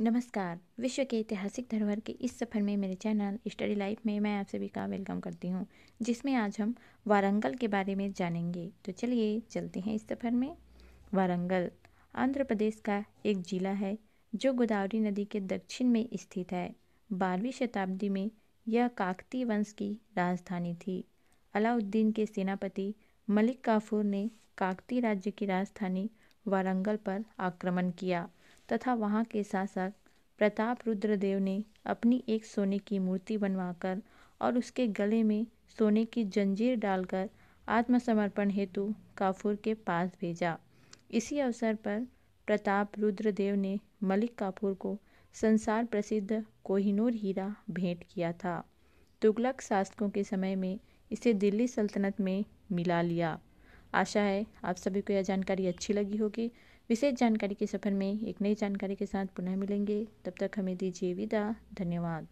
नमस्कार विश्व के ऐतिहासिक धरोहर के इस सफर में मेरे चैनल स्टडी लाइफ में मैं आप सभी का वेलकम करती हूँ जिसमें आज हम वारंगल के बारे में जानेंगे तो चलिए चलते हैं इस सफर में वारंगल आंध्र प्रदेश का एक जिला है जो गोदावरी नदी के दक्षिण में स्थित है बारहवीं शताब्दी में यह काकती वंश की राजधानी थी अलाउद्दीन के सेनापति मलिक काफूर ने काकती राज्य की राजधानी वारंगल पर आक्रमण किया तथा वहाँ के शासक प्रताप रुद्रदेव ने अपनी एक सोने की मूर्ति बनवाकर और उसके गले में सोने की जंजीर डालकर आत्मसमर्पण हेतु काफूर के पास भेजा इसी अवसर पर प्रताप रुद्रदेव ने मलिक काफूर को संसार प्रसिद्ध कोहिनूर हीरा भेंट किया था तुगलक शासकों के समय में इसे दिल्ली सल्तनत में मिला लिया आशा है आप सभी को यह जानकारी अच्छी लगी होगी विशेष जानकारी के सफ़र में एक नई जानकारी के साथ पुनः मिलेंगे तब तक हमें दीजिए विदा धन्यवाद